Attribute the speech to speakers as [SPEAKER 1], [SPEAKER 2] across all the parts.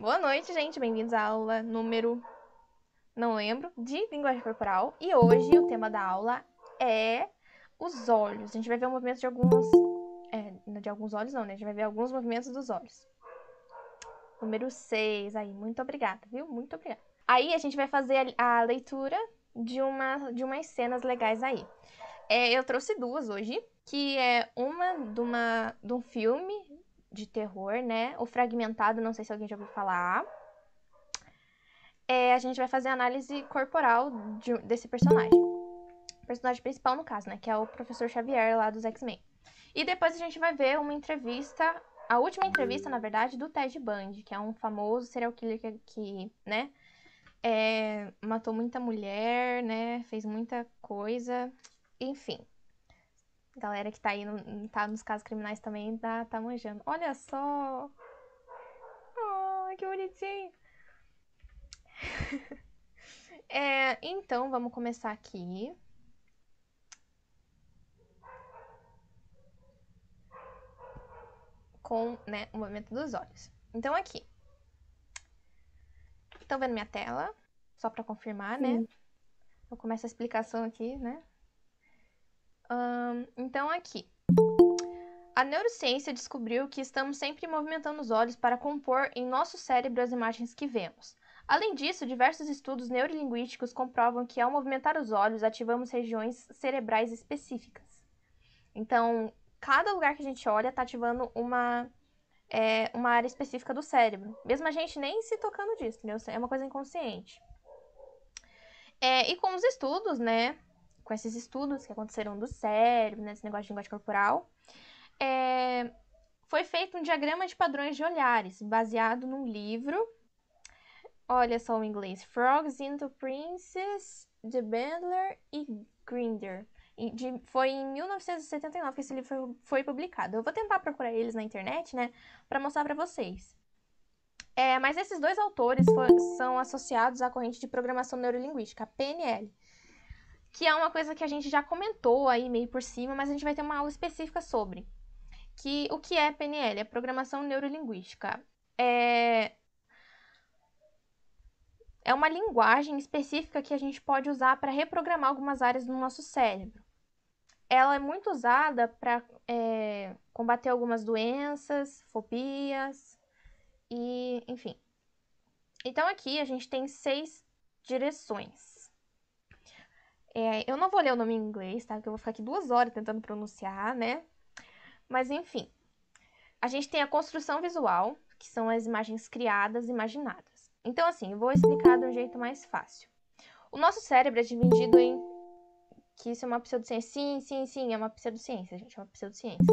[SPEAKER 1] Boa noite, gente. Bem-vindos à aula número. Não lembro, de linguagem corporal. E hoje o tema da aula é os olhos. A gente vai ver o movimento de alguns. É, de alguns olhos, não, né? A gente vai ver alguns movimentos dos olhos. Número 6 aí. Muito obrigada, viu? Muito obrigada. Aí a gente vai fazer a, a leitura de, uma, de umas cenas legais aí. É, eu trouxe duas hoje, que é uma de, uma, de um filme de terror, né? O Fragmentado, não sei se alguém já ouviu falar. É, a gente vai fazer a análise corporal de, desse personagem. personagem principal, no caso, né? Que é o Professor Xavier lá dos X-Men. E depois a gente vai ver uma entrevista, a última entrevista, na verdade, do Ted Bundy, que é um famoso serial killer que, que né? É, matou muita mulher, né? Fez muita coisa. Enfim, Galera que tá aí, no, tá nos casos criminais também, tá, tá manjando. Olha só! Oh, que bonitinho! é, então, vamos começar aqui. Com né, o movimento dos olhos. Então, aqui. Estão vendo minha tela? Só para confirmar, né? Sim. né? Eu começo a explicação aqui, né? então, aqui. A neurociência descobriu que estamos sempre movimentando os olhos para compor em nosso cérebro as imagens que vemos. Além disso, diversos estudos neurolinguísticos comprovam que ao movimentar os olhos, ativamos regiões cerebrais específicas. Então, cada lugar que a gente olha está ativando uma, é, uma área específica do cérebro. Mesmo a gente nem se tocando disso, É uma coisa inconsciente. É, e com os estudos, né, com esses estudos que aconteceram do cérebro, nesse né, negócio de linguagem corporal, é, foi feito um diagrama de padrões de olhares, baseado num livro. Olha só o inglês: Frogs into Princes, The Bandler e Grinder. E de, foi em 1979 que esse livro foi, foi, publicado. Eu vou tentar procurar eles na internet, né, para mostrar para vocês. É, mas esses dois autores foi, são associados à corrente de programação neurolinguística, a PNL que é uma coisa que a gente já comentou aí meio por cima, mas a gente vai ter uma aula específica sobre. Que o que é PNL? É programação neurolinguística. É é uma linguagem específica que a gente pode usar para reprogramar algumas áreas do nosso cérebro. Ela é muito usada para é, combater algumas doenças, fobias e, enfim. Então aqui a gente tem seis direções. É, eu não vou ler o nome em inglês, tá? Porque eu vou ficar aqui duas horas tentando pronunciar, né? Mas enfim. A gente tem a construção visual, que são as imagens criadas e imaginadas. Então, assim, eu vou explicar de um jeito mais fácil. O nosso cérebro é dividido em. Que isso é uma pseudociência. Sim, sim, sim, é uma pseudociência, gente, é uma pseudociência.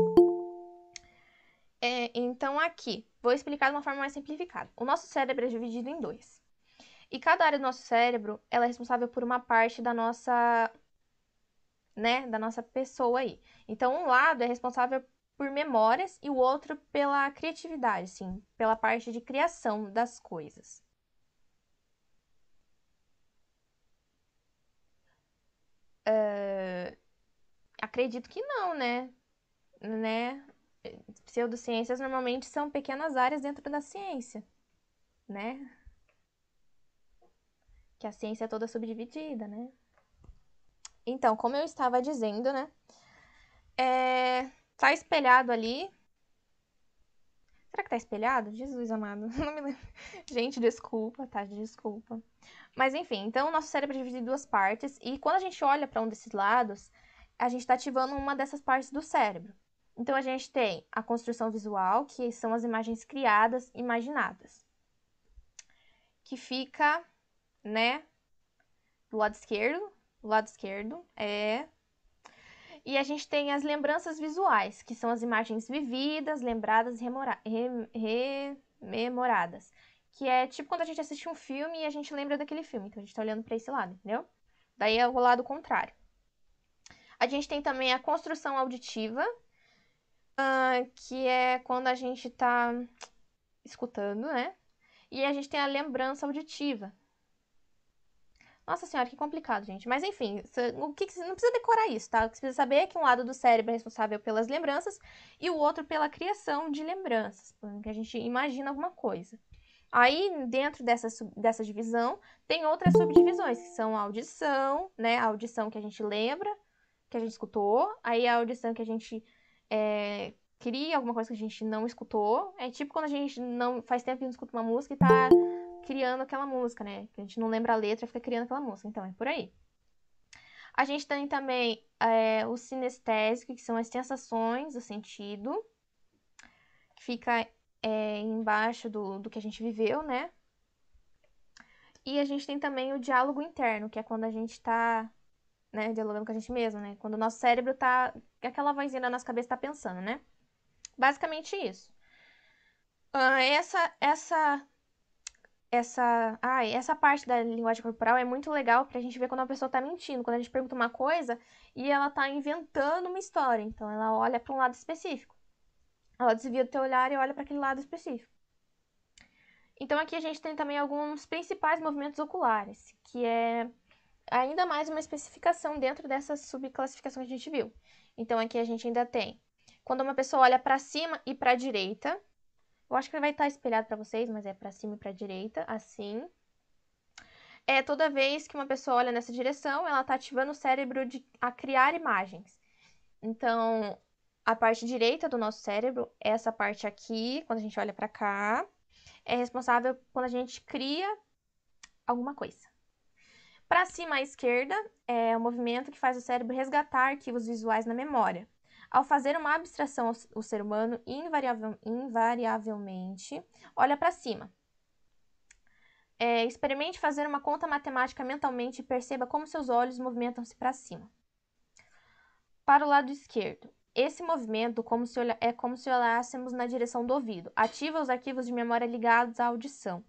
[SPEAKER 1] É, então, aqui, vou explicar de uma forma mais simplificada. O nosso cérebro é dividido em dois. E cada área do nosso cérebro, ela é responsável por uma parte da nossa, né, da nossa pessoa aí. Então, um lado é responsável por memórias e o outro pela criatividade, sim, pela parte de criação das coisas. Uh, acredito que não, né? Né? Pseudociências normalmente são pequenas áreas dentro da ciência, né? que a ciência é toda subdividida, né? Então, como eu estava dizendo, né? É, tá espelhado ali. Será que tá espelhado? Jesus amado, não me lembro. Gente, desculpa, tá? Desculpa. Mas enfim, então o nosso cérebro é dividido em duas partes e quando a gente olha para um desses lados, a gente está ativando uma dessas partes do cérebro. Então a gente tem a construção visual, que são as imagens criadas, imaginadas, que fica né? Do lado esquerdo, do lado esquerdo, é. E a gente tem as lembranças visuais, que são as imagens vividas, lembradas, e rememoradas. Que é tipo quando a gente assiste um filme e a gente lembra daquele filme, então a gente tá olhando para esse lado, entendeu? Daí é o lado contrário. A gente tem também a construção auditiva, uh, que é quando a gente tá escutando, né? E a gente tem a lembrança auditiva, nossa senhora, que complicado, gente. Mas enfim, o que, não precisa decorar isso, tá? O que você precisa saber é que um lado do cérebro é responsável pelas lembranças e o outro pela criação de lembranças, que a gente imagina alguma coisa. Aí, dentro dessa, dessa divisão, tem outras subdivisões, que são a audição, né? A audição que a gente lembra, que a gente escutou. Aí, a audição que a gente é, cria, alguma coisa que a gente não escutou. É tipo quando a gente não faz tempo que não escuta uma música e tá criando aquela música, né? Que a gente não lembra a letra, fica criando aquela música. Então, é por aí. A gente tem também é, o sinestésico, que são as sensações o sentido, que fica é, embaixo do, do que a gente viveu, né? E a gente tem também o diálogo interno, que é quando a gente está né, dialogando com a gente mesmo, né? Quando o nosso cérebro tá. aquela vozinha da nossa cabeça tá pensando, né? Basicamente isso. Uh, essa, essa essa, ah, essa parte da linguagem corporal é muito legal pra gente ver quando a pessoa tá mentindo, quando a gente pergunta uma coisa e ela tá inventando uma história. Então ela olha para um lado específico. Ela desvia do teu olhar e olha para aquele lado específico. Então aqui a gente tem também alguns principais movimentos oculares, que é ainda mais uma especificação dentro dessa subclassificação que a gente viu. Então aqui a gente ainda tem quando uma pessoa olha para cima e para a direita, eu acho que vai estar espelhado para vocês, mas é para cima e para direita, assim. É, toda vez que uma pessoa olha nessa direção, ela está ativando o cérebro de, a criar imagens. Então, a parte direita do nosso cérebro, essa parte aqui, quando a gente olha para cá, é responsável quando a gente cria alguma coisa. Para cima à esquerda é o movimento que faz o cérebro resgatar arquivos visuais na memória. Ao fazer uma abstração, o ser humano invariavelmente olha para cima. É, experimente fazer uma conta matemática mentalmente e perceba como seus olhos movimentam-se para cima. Para o lado esquerdo. Esse movimento como olha, é como se olhássemos na direção do ouvido. Ativa os arquivos de memória ligados à audição.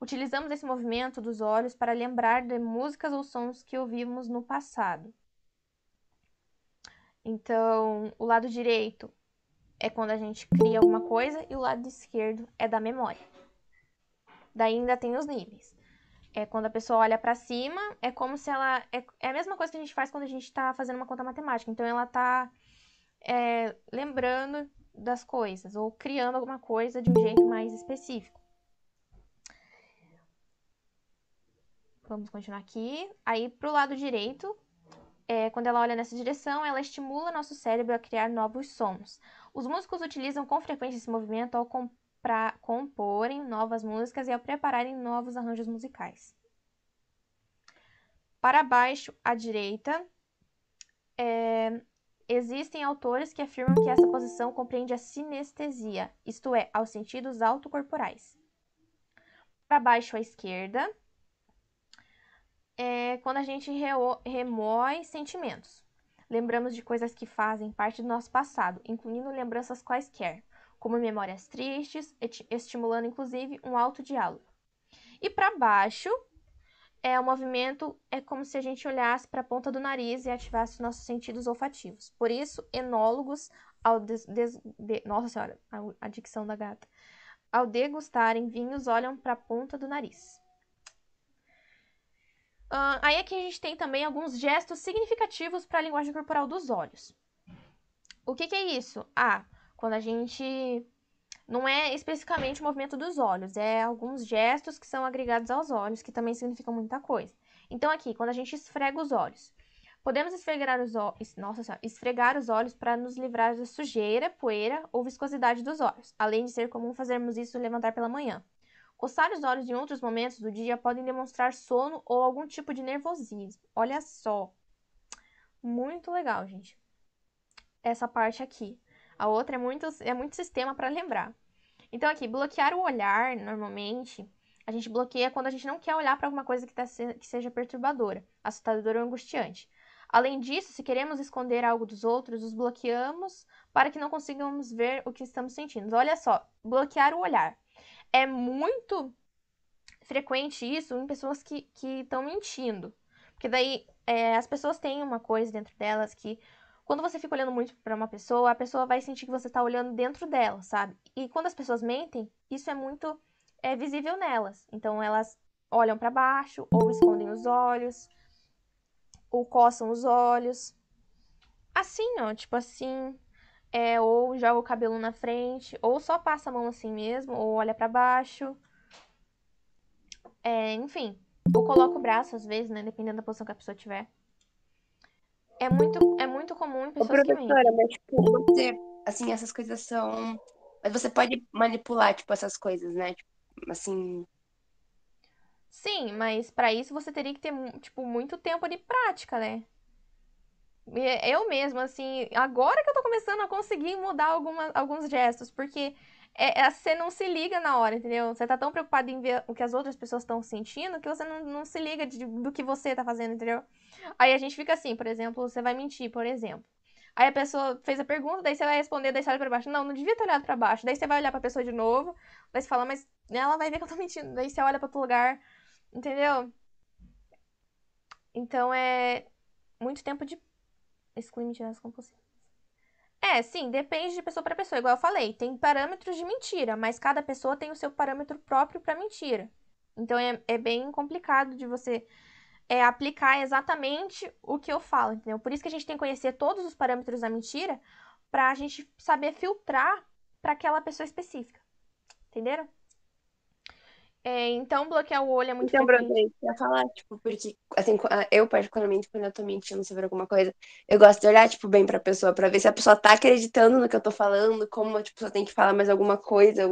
[SPEAKER 1] Utilizamos esse movimento dos olhos para lembrar de músicas ou sons que ouvimos no passado. Então, o lado direito é quando a gente cria alguma coisa e o lado esquerdo é da memória. Daí ainda tem os níveis. É quando a pessoa olha para cima, é como se ela. É, é, a mesma coisa que a gente faz quando a gente está fazendo uma conta matemática. Então ela está é, lembrando das coisas ou criando alguma coisa de um jeito mais específico. Vamos continuar aqui. Aí pro lado direito é, quando ela olha nessa direção, ela estimula nosso cérebro a criar novos sons. Os músicos utilizam com frequência esse movimento ao comprar, comporem novas músicas e ao prepararem novos arranjos musicais. Para baixo, à direita, é, existem autores que afirmam que essa posição compreende a sinestesia, isto é, aos sentidos autocorporais. Para baixo, à esquerda, é quando a gente remói sentimentos. Lembramos de coisas que fazem parte do nosso passado, incluindo lembranças quaisquer, como memórias tristes, estimulando inclusive um autodiálogo. E para baixo, é o movimento é como se a gente olhasse para a ponta do nariz e ativasse nossos sentidos olfativos. Por isso, enólogos, ao des, des, de, nossa senhora, a, a dicção da gata, ao degustarem vinhos, olham para a ponta do nariz. Uh, aí aqui a gente tem também alguns gestos significativos para a linguagem corporal dos olhos. O que, que é isso? Ah, quando a gente não é especificamente o movimento dos olhos, é alguns gestos que são agregados aos olhos, que também significam muita coisa. Então, aqui, quando a gente esfrega os olhos, podemos esfregar os olhos, nossa senhora, esfregar os olhos para nos livrar da sujeira, poeira ou viscosidade dos olhos, além de ser comum fazermos isso levantar pela manhã. Coçar os olhos em outros momentos do dia podem demonstrar sono ou algum tipo de nervosismo. Olha só. Muito legal, gente. Essa parte aqui. A outra é muito, é muito sistema para lembrar. Então, aqui, bloquear o olhar, normalmente, a gente bloqueia quando a gente não quer olhar para alguma coisa que, tá se, que seja perturbadora, assustadora ou angustiante. Além disso, se queremos esconder algo dos outros, os bloqueamos para que não consigamos ver o que estamos sentindo. Olha só, bloquear o olhar é muito frequente isso em pessoas que estão mentindo. Porque daí é, as pessoas têm uma coisa dentro delas que quando você fica olhando muito para uma pessoa, a pessoa vai sentir que você está olhando dentro dela, sabe? E quando as pessoas mentem, isso é muito é, visível nelas. Então elas olham para baixo ou escondem os olhos ou coçam os olhos. Assim, ó, tipo assim, é, ou joga o cabelo na frente, ou só passa a mão assim mesmo, ou olha para baixo. É, enfim, ou coloca o braço às vezes, né, dependendo da posição que a pessoa tiver. É muito, é muito comum em pessoas que mentem. mas tipo, você, assim, essas coisas são, mas você pode manipular tipo essas coisas, né? Tipo, assim, Sim, mas para isso você teria que ter tipo muito tempo de prática, né? É, eu mesma, assim, agora que eu tô começando a conseguir mudar alguma, alguns gestos, porque é, é, você não se liga na hora, entendeu? Você tá tão preocupado em ver o que as outras pessoas estão sentindo que você não, não se liga de, do que você tá fazendo, entendeu? Aí a gente fica assim, por exemplo, você vai mentir, por exemplo. Aí a pessoa fez a pergunta, daí você vai responder, daí você olha pra baixo. Não, não devia ter olhado pra baixo. Daí você vai olhar pra pessoa de novo, daí você fala, mas ela vai ver que eu tô mentindo. Daí você olha pra outro lugar, entendeu? Então é muito tempo de exclui mentiras compulsivas. É, sim, depende de pessoa para pessoa, igual eu falei, tem parâmetros de mentira, mas cada pessoa tem o seu parâmetro próprio para mentira. Então é, é, bem complicado de você é, aplicar exatamente o que eu falo, entendeu? Por isso que a gente tem que conhecer todos os parâmetros da mentira para a gente saber filtrar para aquela pessoa específica. Entenderam? É, então, bloquear o olho é muito então, importante. Então, eu ia falar, tipo, porque, assim, ah, eu particularmente, quando eu tô mentindo sobre alguma coisa, eu gosto de olhar, tipo, bem pra pessoa, pra ver se a pessoa tá acreditando no que eu tô falando, como tipo, a pessoa tem que falar mais alguma coisa,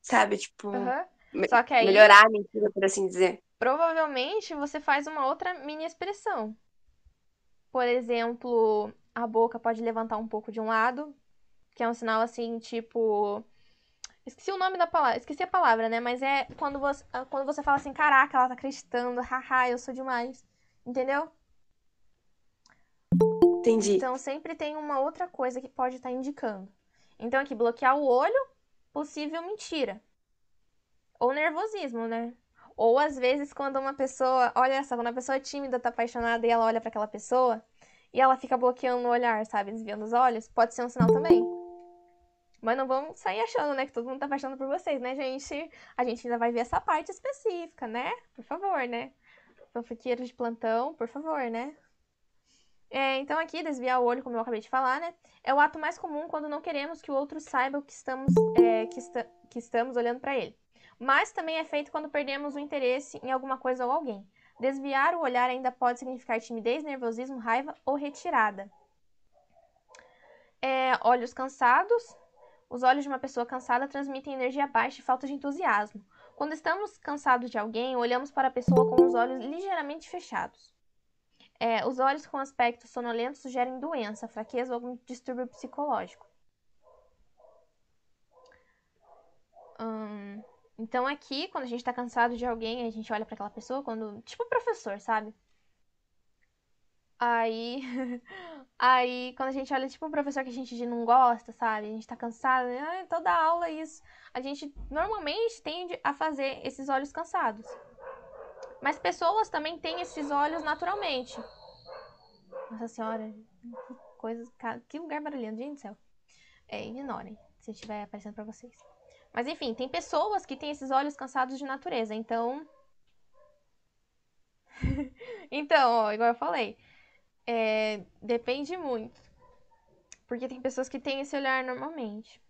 [SPEAKER 1] sabe? Tipo, uhum. Só que aí, melhorar a mentira, por assim dizer. Provavelmente, você faz uma outra mini expressão. Por exemplo, a boca pode levantar um pouco de um lado, que é um sinal, assim, tipo Esqueci o nome da palavra, esqueci a palavra, né? Mas é quando você, ah, quando você fala assim, caraca, ela tá acreditando, haha, eu sou demais. Entendeu? Entendi. Então sempre tem uma outra coisa que pode estar tá indicando. Então aqui, bloquear o olho, possível mentira. Ou nervosismo, né? Ou às vezes quando uma pessoa, olha só, quando a pessoa é tímida, tá apaixonada e ela olha para aquela pessoa e ela fica bloqueando o olhar, sabe? Desviando os olhos, pode ser um sinal também. Mas não vamos sair achando, né? Que todo mundo tá apaixonado por vocês, né, gente? A gente ainda vai ver essa parte específica, né? Por favor, né? Fanfiqueiros de plantão, por favor, né? É, então aqui, desviar o olho, como eu acabei de falar, né? É o ato mais comum quando não queremos que o outro saiba que estamos, é, que, que estamos olhando para ele. Mas também é feito quando perdemos o interesse em alguma coisa ou alguém. Desviar o olhar ainda pode significar timidez, nervosismo, raiva ou retirada. É, olhos cansados, os olhos de uma pessoa cansada transmitem energia baixa e falta de entusiasmo. Quando estamos cansados de alguém, olhamos para a pessoa com os olhos ligeiramente fechados. É, os olhos com aspecto sonolento sugerem doença, fraqueza ou algum distúrbio psicológico. Hum, então aqui, quando a gente está cansado de alguém, a gente olha para aquela pessoa, quando tipo professor, sabe? Aí, aí quando a gente olha, tipo, um professor que a gente não gosta, sabe? A gente tá cansado, né? ah, toda aula é isso. A gente normalmente tende a fazer esses olhos cansados. Mas pessoas também têm esses olhos naturalmente. Nossa senhora, que coisa, que lugar barulhento, gente do céu. É, ignorem se estiver aparecendo para vocês. Mas enfim, tem pessoas que têm esses olhos cansados de natureza, então então, ó, igual eu falei, é, depende muito. Porque tem pessoas que têm esse olhar normalmente.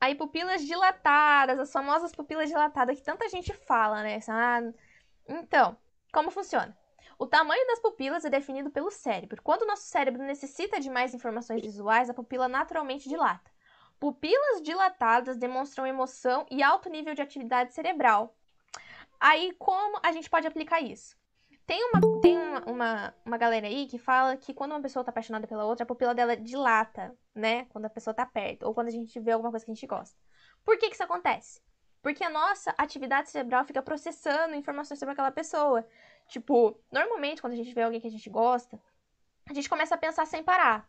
[SPEAKER 1] Aí, pupilas dilatadas, as famosas pupilas dilatadas que tanta gente fala, né? Ah, então, como funciona? O tamanho das pupilas é definido pelo cérebro. Quando o nosso cérebro necessita de mais informações visuais, a pupila naturalmente dilata. Pupilas dilatadas demonstram emoção e alto nível de atividade cerebral. Aí, como a gente pode aplicar isso? Tem uma, tem uma, uma, uma, galera aí que fala que quando uma pessoa tá apaixonada pela outra, a pupila dela dilata, né? Quando a pessoa tá perto, ou quando a gente vê alguma coisa que a gente gosta. Por que que isso acontece? Porque a nossa atividade cerebral fica processando informações sobre aquela pessoa. Tipo, normalmente quando a gente vê alguém que a gente gosta, a gente começa a pensar sem parar.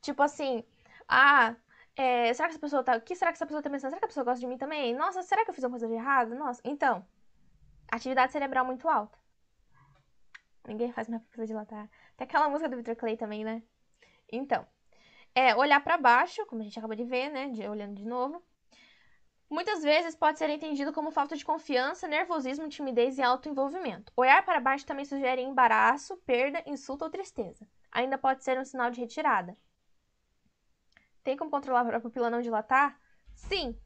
[SPEAKER 1] Tipo assim, ah, é, será que essa pessoa tá. O que será que essa pessoa tá pensando? Será que a pessoa gosta de mim também? Nossa, será que eu fiz uma coisa de errado? Nossa, então. Atividade cerebral muito alta. Ninguém faz minha pupila dilatar. Tem aquela música do Victor Clay também, né? Então, é olhar para baixo, como a gente acabou de ver, né? De, olhando de novo. Muitas vezes pode ser entendido como falta de confiança, nervosismo, timidez e autoenvolvimento. Olhar para baixo também sugere embaraço, perda, insulto ou tristeza. Ainda pode ser um sinal de retirada. Tem como controlar para a pupila não dilatar? Sim,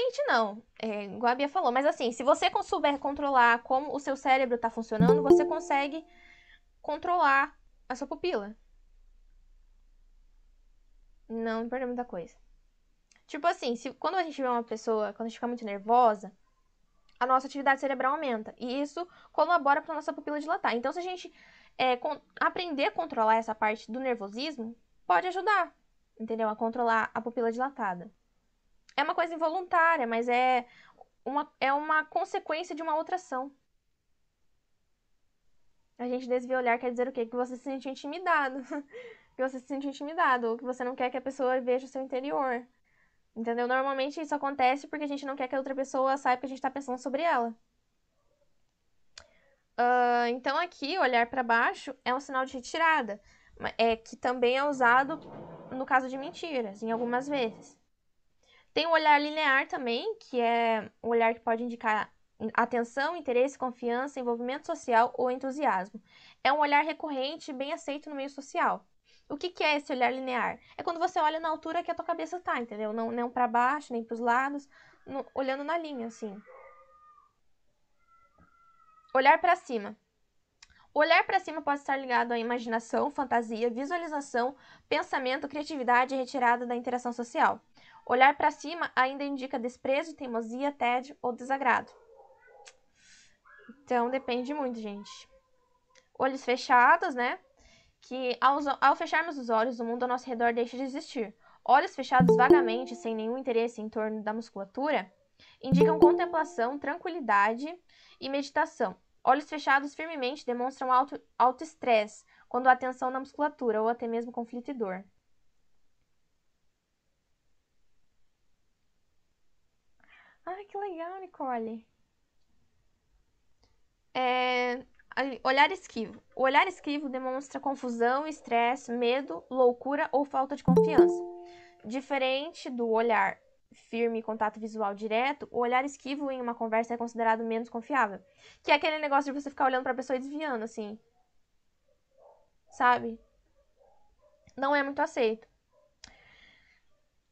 [SPEAKER 1] gente não, é, igual a Bia falou, mas assim, se você souber controlar como o seu cérebro está funcionando, você consegue controlar a sua pupila. Não perde muita coisa. Tipo assim, se, quando a gente vê uma pessoa, quando a gente fica muito nervosa, a nossa atividade cerebral aumenta. E isso colabora para nossa pupila dilatar. Então, se a gente é, aprender a controlar essa parte do nervosismo, pode ajudar, entendeu? A controlar a pupila dilatada. É uma coisa involuntária, mas é uma, é uma consequência de uma outra ação. A gente desvia o olhar quer dizer o quê? Que você se sente intimidado. que você se sente intimidado, ou que você não quer que a pessoa veja o seu interior. Entendeu? Normalmente isso acontece porque a gente não quer que a outra pessoa saiba que a gente está pensando sobre ela. Uh, então aqui, olhar para baixo é um sinal de retirada, é que também é usado no caso de mentiras, em algumas vezes. Tem o olhar linear também, que é um olhar que pode indicar atenção, interesse, confiança, envolvimento social ou entusiasmo. É um olhar recorrente, bem aceito no meio social. O que, que é esse olhar linear? É quando você olha na altura que a tua cabeça está, entendeu? Não, não para baixo, nem para os lados, no, olhando na linha, assim. Olhar para cima. Olhar para cima pode estar ligado à imaginação, fantasia, visualização, pensamento, criatividade e retirada da interação social. Olhar para cima ainda indica desprezo, teimosia, tédio ou desagrado. Então depende muito, gente. Olhos fechados, né? Que ao, ao fecharmos os olhos, o mundo ao nosso redor deixa de existir. Olhos fechados vagamente, sem nenhum interesse em torno da musculatura, indicam contemplação, tranquilidade e meditação. Olhos fechados firmemente demonstram alto estresse, quando há tensão na musculatura ou até mesmo conflito e dor. Ah, que legal, Nicole. É, olhar esquivo. O olhar esquivo demonstra confusão, estresse, medo, loucura ou falta de confiança. Diferente do olhar firme e contato visual direto, o olhar esquivo em uma conversa é considerado menos confiável. Que é aquele negócio de você ficar olhando pra pessoa e desviando, assim. Sabe? Não é muito aceito.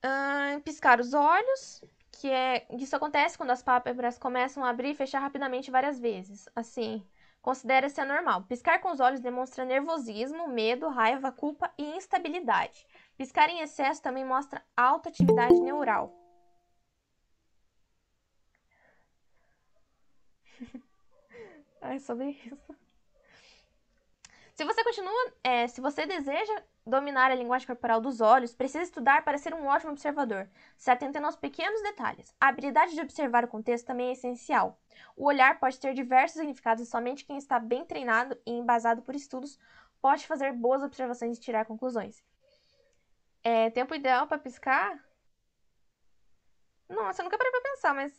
[SPEAKER 1] Uh, piscar os olhos que é isso acontece quando as pálpebras começam a abrir e fechar rapidamente várias vezes. Assim, considera-se anormal. Piscar com os olhos demonstra nervosismo, medo, raiva, culpa e instabilidade. Piscar em excesso também mostra alta atividade neural. Ai, sobre isso. Se você continua, é, se você deseja dominar a linguagem corporal dos olhos, precisa estudar para ser um ótimo observador, se atentando aos pequenos detalhes. A habilidade de observar o contexto também é essencial. O olhar pode ter diversos significados e somente quem está bem treinado e embasado por estudos pode fazer boas observações e tirar conclusões. É tempo ideal para piscar? Nossa, eu nunca parei para pensar, mas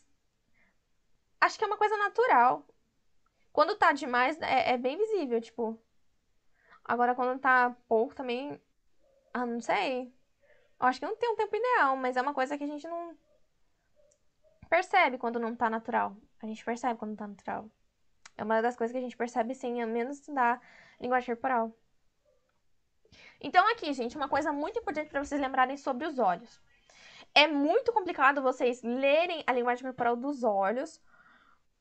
[SPEAKER 1] acho que é uma coisa natural. Quando tá demais, é, é bem visível, tipo, Agora, quando tá pouco também. Ah, não sei. Eu acho que não tem um tempo ideal, mas é uma coisa que a gente não percebe quando não tá natural. A gente percebe quando tá natural. É uma das coisas que a gente percebe sem a menos estudar linguagem corporal. Então, aqui, gente, uma coisa muito importante para vocês lembrarem sobre os olhos. É muito complicado vocês lerem a linguagem corporal dos olhos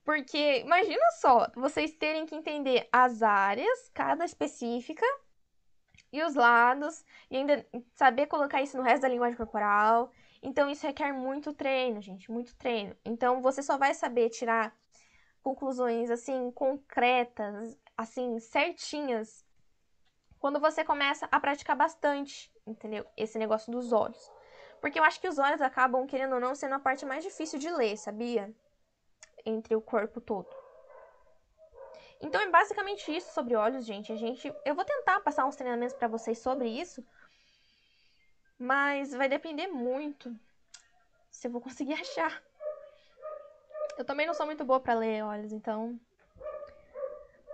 [SPEAKER 1] porque imagina só, vocês terem que entender as áreas, cada específica, e os lados, e ainda saber colocar isso no resto da linguagem corporal. Então, isso requer muito treino, gente, muito treino. Então, você só vai saber tirar conclusões, assim, concretas, assim, certinhas, quando você começa a praticar bastante, entendeu? Esse negócio dos olhos. Porque eu acho que os olhos acabam, querendo ou não, sendo a parte mais difícil de ler, sabia? entre o corpo todo. Então é basicamente isso sobre olhos, gente. A gente, eu vou tentar passar uns treinamentos para vocês sobre isso, mas vai depender muito se eu vou conseguir achar. Eu também não sou muito boa para ler olhos, então.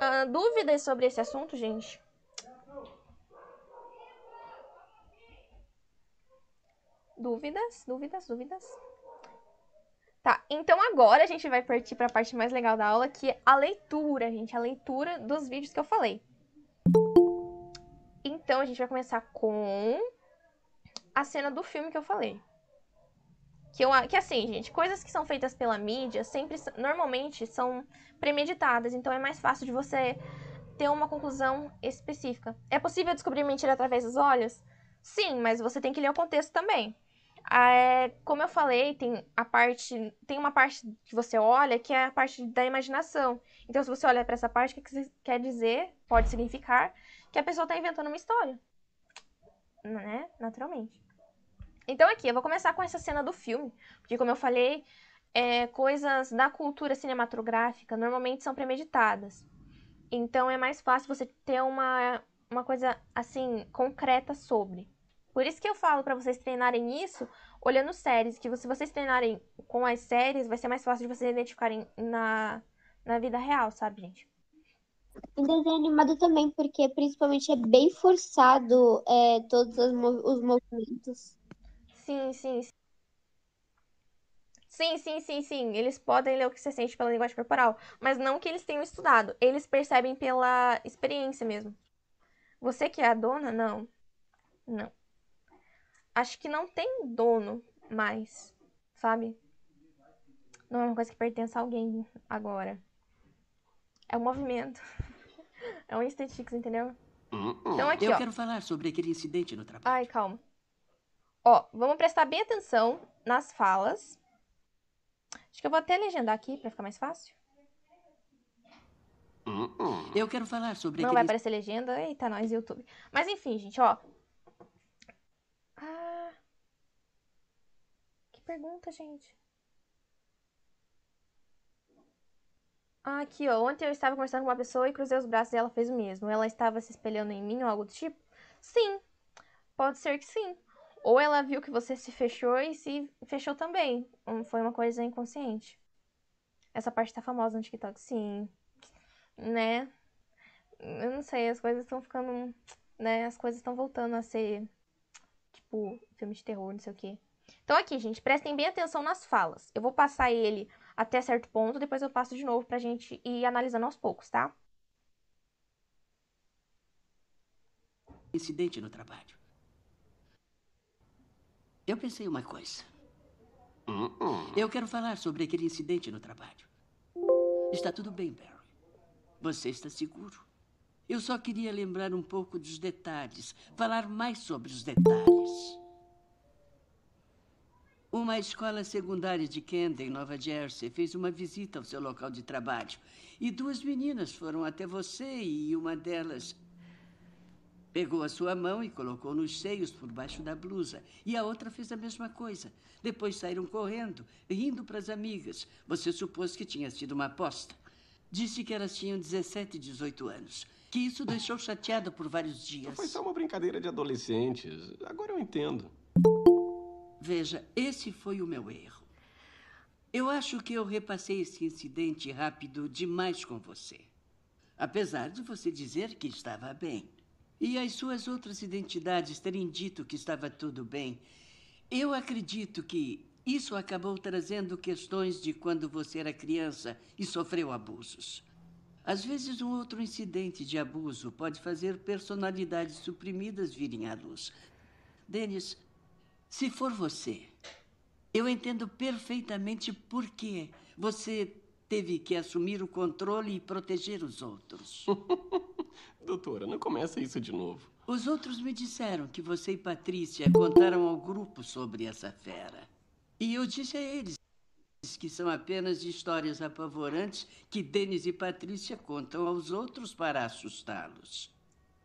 [SPEAKER 1] Ah, dúvidas sobre esse assunto, gente? Dúvidas, dúvidas, dúvidas. Então agora a gente vai partir para a parte mais legal da aula, que é a leitura, gente, a leitura dos vídeos que eu falei. Então a gente vai começar com a cena do filme que eu falei. Que, eu, que assim, gente, coisas que são feitas pela mídia sempre, normalmente, são premeditadas, então é mais fácil de você ter uma conclusão específica. É possível descobrir mentira através dos olhos? Sim, mas você tem que ler o contexto também. Ah, é, como eu falei, tem a parte, tem uma parte que você olha que é a parte da imaginação. Então, se você olha para essa parte, o que, quer dizer? Pode significar que a pessoa está inventando uma história, né? Naturalmente. Então, aqui eu vou começar com essa cena do filme, porque como eu falei, é, coisas da cultura cinematográfica normalmente são premeditadas. Então, é mais fácil você ter uma uma coisa assim concreta sobre. Por isso que eu falo para vocês treinarem isso olhando séries, que se vocês treinarem com as séries, vai ser mais fácil de vocês identificarem na, na vida real, sabe, gente? Em desenho animado também, porque principalmente é bem forçado é, todos os movimentos. Sim, sim, sim. Sim, sim, sim, sim. Eles podem ler o que você sente pela linguagem corporal, mas não que eles tenham estudado. Eles percebem pela experiência mesmo. Você que é a dona, não. Não acho que não tem dono mais, sabe? Não é uma coisa que pertence a alguém agora. É um movimento. é um estetix, entendeu?
[SPEAKER 2] Hum, então hum. aqui, Eu ó. quero falar sobre aquele incidente no trabalho.
[SPEAKER 1] Ai, calma. Ó, vamos prestar bem atenção nas falas. Acho que eu vou até legendar aqui pra ficar mais fácil. Hum, eu quero falar sobre Não aquele... vai aparecer legenda. Eita, nós, YouTube. Mas enfim, gente, ó. Ah! Que pergunta, gente? Ah, aqui, ó. Ontem eu estava conversando com uma pessoa e cruzei os braços e ela fez o mesmo. Ela estava se espelhando em mim ou algo do tipo? Sim. Pode ser que sim. Ou ela viu que você se fechou e se fechou também. Hum, foi uma coisa inconsciente. Essa parte tá famosa no TikTok, sim. Né? Eu não sei, as coisas estão ficando. Né? As coisas estão voltando a ser tipo filme de terror, não sei o quê. Então aqui, gente, prestem bem atenção nas falas. Eu vou passar ele até certo ponto, depois eu passo de novo pra gente ir analisando aos poucos, tá?
[SPEAKER 2] Incidente no trabalho. Eu pensei uma coisa. Hum, hum. Eu quero falar sobre aquele incidente no trabalho. Está tudo bem, Barry. Você está seguro. Eu só queria lembrar um pouco dos detalhes, falar mais sobre os detalhes. Uma escola secundária de Camden, Nova Jersey, fez uma visita ao seu local de trabalho. E duas meninas foram até você e uma delas pegou a sua mão e colocou nos seios por baixo da blusa. E a outra fez a mesma coisa. Depois saíram correndo, rindo para as amigas. Você supôs que tinha sido uma aposta. Disse que elas tinham 17, 18 anos que isso deixou chateada por vários dias.
[SPEAKER 3] Foi só uma brincadeira de adolescentes.
[SPEAKER 2] Agora eu entendo. Veja, esse foi o meu erro. Eu acho que eu repassei esse incidente rápido demais com você. Apesar de você dizer que estava bem. E as suas outras identidades terem dito que estava tudo bem. Eu acredito que isso acabou trazendo questões de quando você era criança e sofreu abusos. Às vezes, um outro incidente de abuso pode fazer personalidades suprimidas virem à luz. Denis, se for você, eu entendo perfeitamente por que você teve que assumir o controle e proteger os outros.
[SPEAKER 3] Doutora, não começa isso de novo.
[SPEAKER 2] Os outros me disseram que você e Patrícia contaram ao grupo sobre essa fera. E eu disse a eles que são apenas histórias apavorantes que Denis e Patrícia contam aos outros para assustá-los.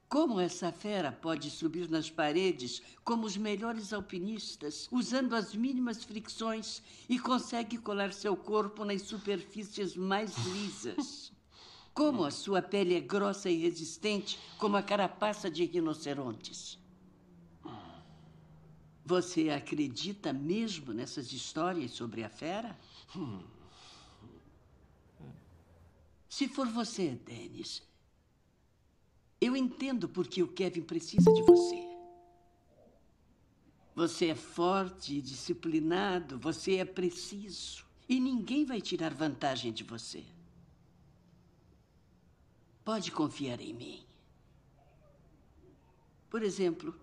[SPEAKER 2] Como essa fera pode subir nas paredes como os melhores alpinistas, usando as mínimas fricções e consegue colar seu corpo nas superfícies mais lisas? Como a sua pele é grossa e resistente como a carapaça de rinocerontes? Você acredita mesmo nessas histórias sobre a fera? Hum. Se for você, Dennis, eu entendo porque o Kevin precisa de você. Você é forte e disciplinado, você é preciso. E ninguém vai tirar vantagem de você. Pode confiar em mim. Por exemplo,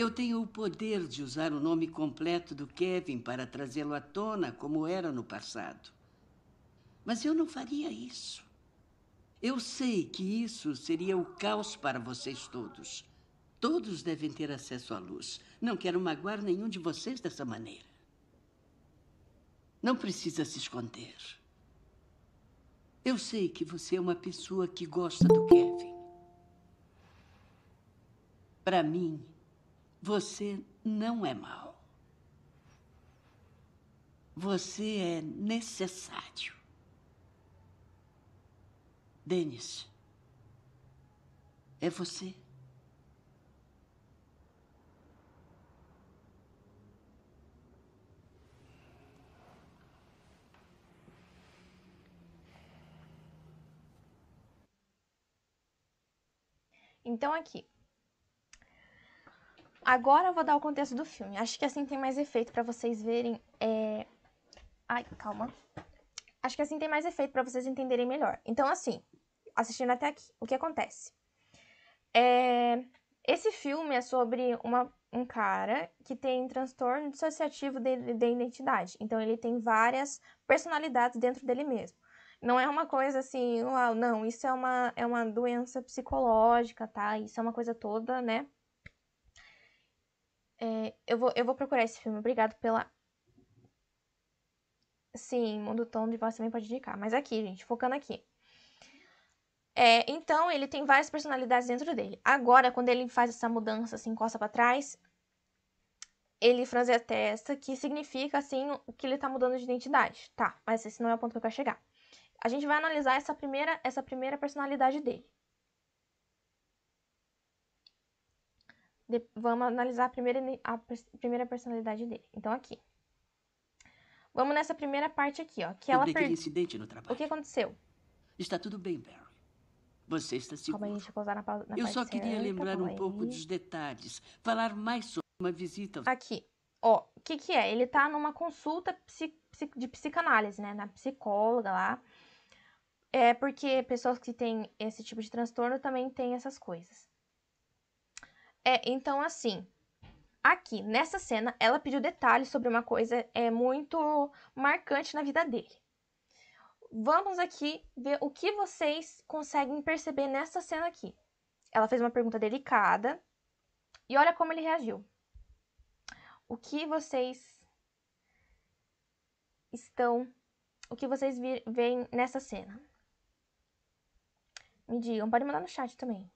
[SPEAKER 2] eu tenho o poder de usar o nome completo do Kevin para trazê-lo à tona como era no passado. Mas eu não faria isso. Eu sei que isso seria o caos para vocês todos. Todos devem ter acesso à luz. Não quero magoar nenhum de vocês dessa maneira. Não precisa se esconder. Eu sei que você é uma pessoa que gosta do Kevin. Para mim, você não é mal. Você é necessário. Denis, é você.
[SPEAKER 1] Então, aqui, Agora eu vou dar o contexto do filme. Acho que assim tem mais efeito para vocês verem. É... Ai, calma. Acho que assim tem mais efeito para vocês entenderem melhor. Então, assim, assistindo até aqui, o que acontece? É... Esse filme é sobre uma, um cara que tem transtorno dissociativo de, de identidade. Então, ele tem várias personalidades dentro dele mesmo. Não é uma coisa assim, uau, não, isso é uma, é uma doença psicológica, tá? Isso é uma coisa toda, né? É, eu, vou, eu vou procurar esse filme. Obrigado pela. Sim, Mundo Tom de Voz também pode indicar. Mas aqui, gente, focando aqui. É, então, ele tem várias personalidades dentro dele. Agora, quando ele faz essa mudança, assim, encosta para trás, ele franze a testa, que significa, assim, que ele tá mudando de identidade. Tá, mas esse não é o ponto que eu quero chegar. A gente vai analisar essa primeira, essa primeira personalidade dele. De, vamos analisar a primeira, a primeira personalidade dele. Então, aqui. Vamos nessa primeira parte aqui, ó. Que ela é per...
[SPEAKER 2] incidente no trabalho.
[SPEAKER 1] O que aconteceu? Está tudo bem, Barry.
[SPEAKER 2] Você está seguro. Calma aí, deixa eu pausar na, na Eu só queria certa, lembrar um aí. pouco dos detalhes. Falar mais sobre uma visita.
[SPEAKER 1] Aqui. Ó, o que que é? Ele tá numa consulta psi psi de psicanálise, né? Na psicóloga lá. É porque pessoas que têm esse tipo de transtorno também têm essas coisas. É, então assim, aqui nessa cena ela pediu detalhes sobre uma coisa é muito marcante na vida dele. Vamos aqui ver o que vocês conseguem perceber nessa cena aqui. Ela fez uma pergunta delicada e olha como ele reagiu. O que vocês estão, o que vocês veem nessa cena? Me digam, pode mandar no chat também.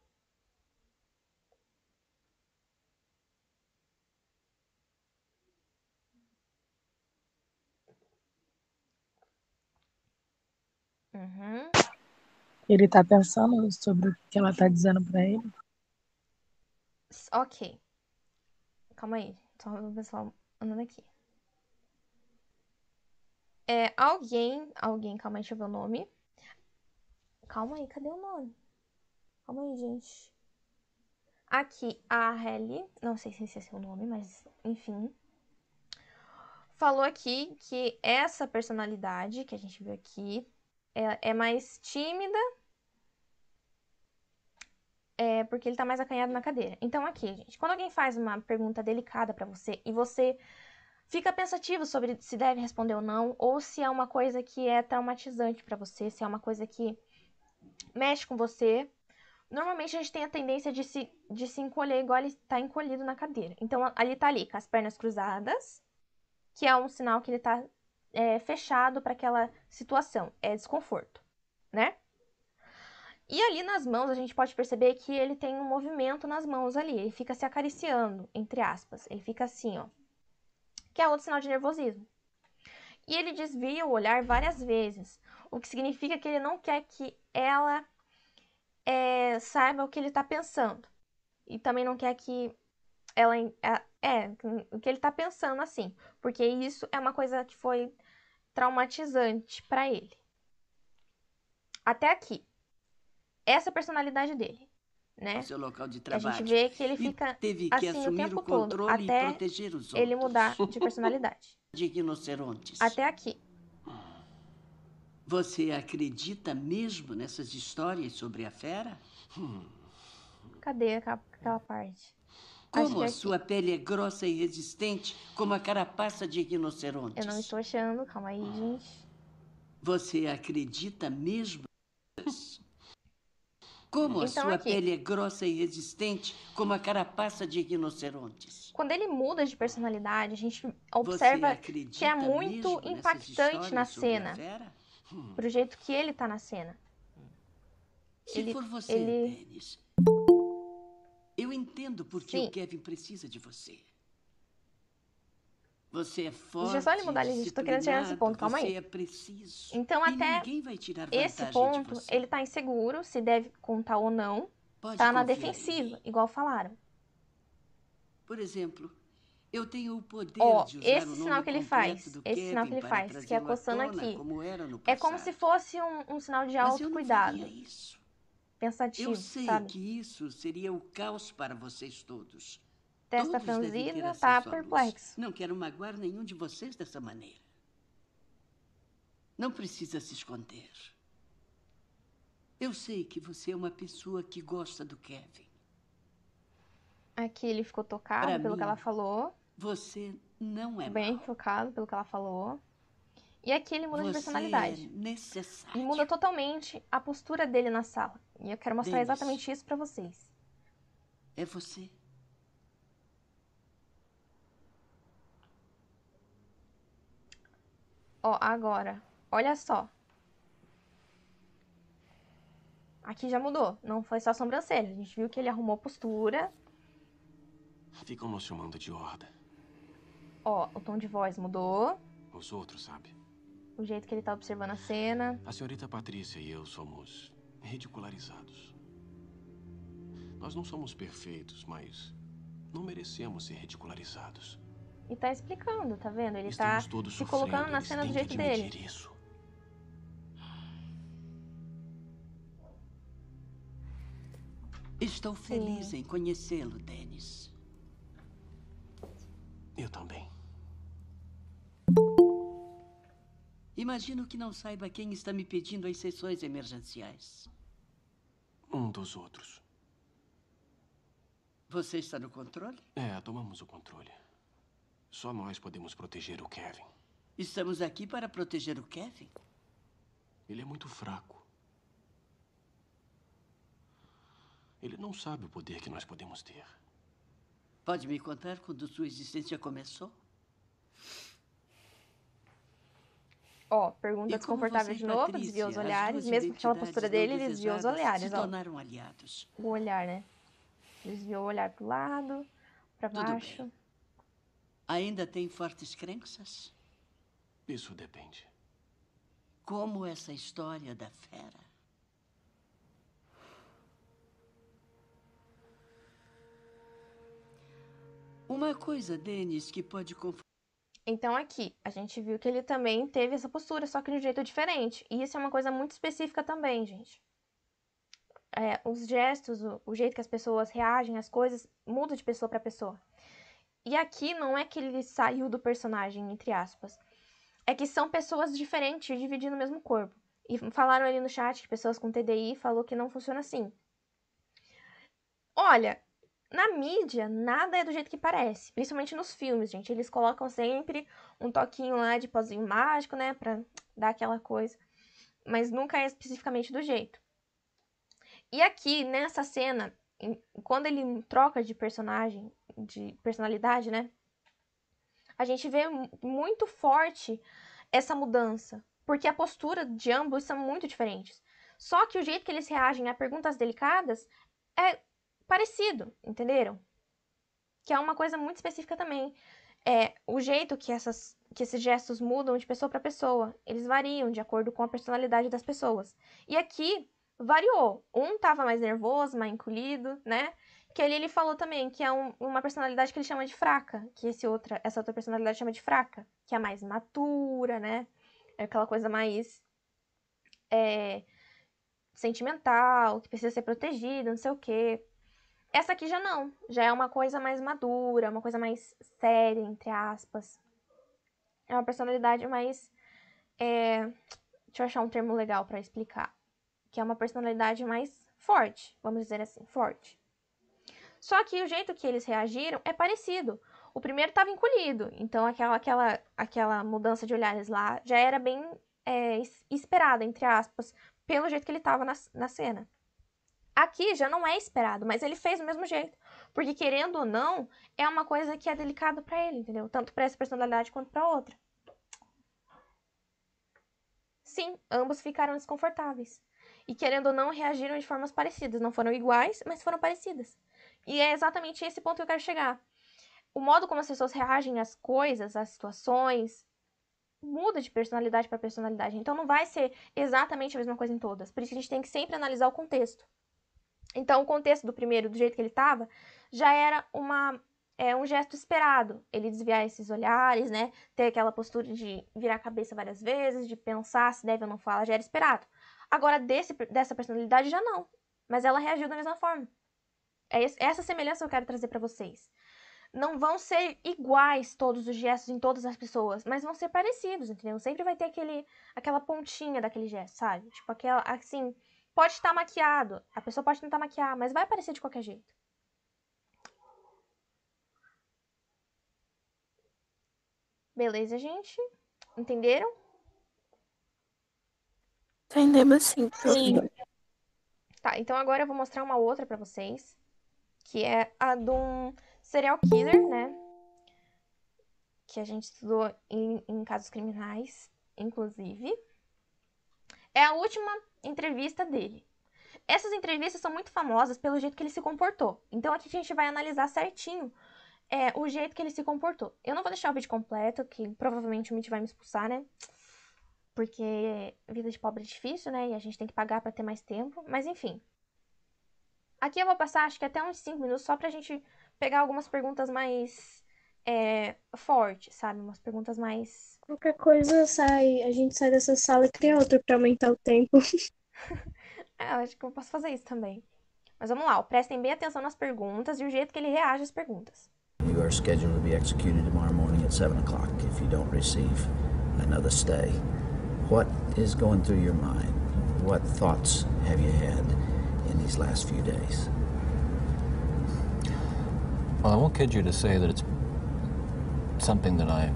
[SPEAKER 1] Uhum.
[SPEAKER 3] Ele tá pensando sobre o que ela tá dizendo pra ele?
[SPEAKER 1] Ok. Calma aí. Só o pessoal andando aqui. É, alguém. Alguém, calma aí, deixa eu ver o nome. Calma aí, cadê o nome? Calma aí, gente. Aqui, a Helly, não sei se esse é seu nome, mas enfim. Falou aqui que essa personalidade que a gente viu aqui é, é mais tímida, é porque ele tá mais acanhado na cadeira. Então, aqui, gente, quando alguém faz uma pergunta delicada para você e você fica pensativo sobre se deve responder ou não, ou se é uma coisa que é traumatizante para você, se é uma coisa que mexe com você, normalmente a gente tem a tendência de se, de se encolher igual ele tá encolhido na cadeira. Então, ali tá ali, com as pernas cruzadas, que é um sinal que ele tá é, fechado para aquela situação, é desconforto, né? E ali nas mãos a gente pode perceber que ele tem um movimento nas mãos ali, ele fica se acariciando, entre aspas, ele fica assim, ó, que é outro sinal de nervosismo. E ele desvia o olhar várias vezes, o que significa que ele não quer que ela é, saiba o que ele está pensando. E também não quer que ela. É, é o que ele está pensando assim. Porque isso é uma coisa que foi traumatizante para ele. Até aqui. Essa é personalidade dele, né? Seu
[SPEAKER 2] local de trabalho. A gente vê que ele fica e teve que assim assumir o tempo o todo até ele mudar
[SPEAKER 1] de personalidade.
[SPEAKER 2] de rinocerontes. Até aqui. Você acredita mesmo nessas histórias sobre a fera?
[SPEAKER 1] Cadê aquela parte? Como a é sua
[SPEAKER 2] pele é grossa e resistente, como a carapaça de rinoceronte. Eu
[SPEAKER 1] não estou achando, calma aí, gente.
[SPEAKER 2] Você acredita mesmo nisso?
[SPEAKER 1] Como a então, sua aqui. pele é
[SPEAKER 2] grossa e resistente, como a carapaça de rinocerontes.
[SPEAKER 1] Quando ele muda de personalidade, a gente observa que é muito impactante na cena. Hum. Pro jeito que ele tá na cena. Se ele, for você, ele...
[SPEAKER 2] Dennis, entendo por que o Kevin precisa de você. Você é forte. Deixa só ele mudar, gente. Tô querendo chegar nesse ponto, calma aí. É
[SPEAKER 1] então, até
[SPEAKER 2] esse ponto, ele
[SPEAKER 1] tá inseguro se deve contar ou não. Pode tá na defensiva, igual falaram.
[SPEAKER 2] Por exemplo, eu tenho o poder oh, de usar esse sinal que ele faz, esse Kevin sinal que ele faz, que é coçando aqui. Como é como se
[SPEAKER 1] fosse um, um sinal de autocuidado. Mas eu não isso pensativo. Eu sei sabe?
[SPEAKER 2] que isso seria o caos para vocês todos.
[SPEAKER 1] Testa todos franzina está perplexo.
[SPEAKER 2] Não quero magoar nenhum de vocês dessa maneira. Não precisa se esconder. Eu sei que você é uma pessoa que gosta do Kevin.
[SPEAKER 1] Aqui ele ficou tocado pra pelo mim, que ela falou. Você não é Bem mal. tocado pelo que ela falou. E aqui ele muda você de personalidade. É necessário. Ele muda totalmente a postura dele na sala. E eu quero mostrar Dennis, exatamente isso para vocês. É você? Ó, agora. Olha só. Aqui já mudou. Não foi só a sobrancelha. A gente viu que ele arrumou postura.
[SPEAKER 3] Ficam nos chamando de horda.
[SPEAKER 1] Ó, o tom de voz mudou.
[SPEAKER 3] Os outros, sabe?
[SPEAKER 1] O jeito que ele tá observando a cena.
[SPEAKER 3] A senhorita Patrícia e eu somos ridicularizados. Nós não somos perfeitos, mas não merecemos ser ridicularizados.
[SPEAKER 1] E tá explicando, tá vendo? Ele tá Estamos tá todos se sofrendo, colocando na cena do jeito dele.
[SPEAKER 3] Isso.
[SPEAKER 2] Estou feliz Sim. em conhecê-lo, Denis. Eu também. Imagino que não saiba quem está me pedindo as sessões emergenciais
[SPEAKER 3] um dos outros. Você
[SPEAKER 2] está no controle?
[SPEAKER 3] É, tomamos o controle. Só nós podemos proteger o Kevin.
[SPEAKER 2] Estamos aqui para proteger
[SPEAKER 3] o Kevin? Ele é muito fraco. Ele não sabe o poder que nós podemos ter. Pode me contar quando
[SPEAKER 2] sua existência começou?
[SPEAKER 1] Ó, pergunta desconfortável de novo, desviou os olhares. Mesmo que pela postura dele, ele desviou os olhares. Se ó. tornaram aliados. O olhar, né? Desviou o olhar pro lado, para baixo. Bem.
[SPEAKER 2] Ainda tem fortes crenças? Isso depende. Como essa história da fera? Uma coisa, Denis, que pode confundir.
[SPEAKER 1] Então, aqui, a gente viu que ele também teve essa postura, só que de um jeito diferente. E isso é uma coisa muito específica também, gente. É, os gestos, o, o, jeito que as pessoas reagem as coisas, muda de pessoa para pessoa. E aqui não é que ele saiu do personagem, entre aspas. É que são pessoas diferentes dividindo o mesmo corpo. E falaram ali no chat que pessoas com TDI falou que não funciona assim. Olha, na mídia, nada é do jeito que parece. Principalmente nos filmes, gente. Eles colocam sempre um toquinho lá de pozinho mágico, né? Pra dar aquela coisa. Mas nunca é especificamente do jeito. E aqui, nessa cena, quando ele troca de personagem, de personalidade, né? A gente vê muito forte essa mudança. Porque a postura de ambos são muito diferentes. Só que o jeito que eles reagem a perguntas delicadas é parecido, entenderam? Que é uma coisa muito específica também. É o jeito que, essas, que esses gestos mudam de pessoa para pessoa. Eles variam de acordo com a personalidade das pessoas. E aqui variou. Um tava mais nervoso, mais encolhido, né? Que ali ele falou também que é um, uma personalidade que ele chama de fraca, que esse outra, essa outra personalidade chama de fraca, que é mais matura, né? É aquela coisa mais é, sentimental, que precisa ser protegida, não sei o quê. Essa aqui já não, já é uma coisa mais madura, uma coisa mais séria, entre aspas. É uma personalidade mais. É... Deixa eu achar um termo legal para explicar. Que é uma personalidade mais forte, vamos dizer assim, forte. Só que o jeito que eles reagiram é parecido. O primeiro estava encolhido, então aquela, aquela, aquela mudança de olhares lá já era bem é, esperada, entre aspas, pelo jeito que ele estava na, na cena. Aqui já não é esperado, mas ele fez do mesmo jeito. Porque querendo ou não, é uma coisa que é delicada para ele, entendeu? Tanto para essa personalidade quanto para outra. Sim, ambos ficaram desconfortáveis. E querendo ou não, reagiram de formas parecidas. Não foram iguais, mas foram parecidas. E é exatamente esse ponto que eu quero chegar. O modo como as pessoas reagem às coisas, às situações, muda de personalidade para personalidade. Então não vai ser exatamente a mesma coisa em todas. Por isso que a gente tem que sempre analisar o contexto. Então, o contexto do primeiro, do jeito que ele estava, já era uma, é, um gesto esperado. Ele desviar esses olhares, né? Ter aquela postura de virar a cabeça várias vezes, de pensar se deve ou não falar, já era esperado. Agora, desse, dessa personalidade, já não. Mas ela reagiu da mesma forma. É essa semelhança que eu quero trazer para vocês. Não vão ser iguais todos os gestos em todas as pessoas, mas vão ser parecidos, entendeu? Sempre vai ter aquele, aquela pontinha daquele gesto, sabe? Tipo, aquela, assim, Pode estar maquiado. A pessoa pode tentar maquiar, mas vai aparecer de qualquer jeito. Beleza, gente? Entenderam? Entendemos sim. Sim. Tá, então agora eu vou mostrar uma outra pra vocês. Que é a de um serial killer, né? Que a gente estudou em, em casos criminais, inclusive. É a última entrevista dele. Essas entrevistas são muito famosas pelo jeito que ele se comportou. Então aqui a gente vai analisar certinho é, o jeito que ele se comportou. Eu não vou deixar o vídeo completo, que provavelmente o Mitch vai me expulsar, né? Porque vida de pobre é difícil, né? E a gente tem que pagar para ter mais tempo. Mas enfim. Aqui eu vou passar acho que até uns 5 minutos só pra gente pegar algumas perguntas mais é, forte, sabe? Umas perguntas mais. Qualquer coisa sai, a gente sai dessa sala e cria outra para aumentar o tempo. é, eu acho que eu posso fazer isso também. Mas vamos lá, prestem bem atenção nas perguntas e o jeito que ele reage às perguntas.
[SPEAKER 3] You are scheduled to be executed tomorrow morning at 7 o'clock if you don't receive another stay. What is going through your mind? What thoughts have you had in these last few days? Well, I won't kid you to say that it's something that I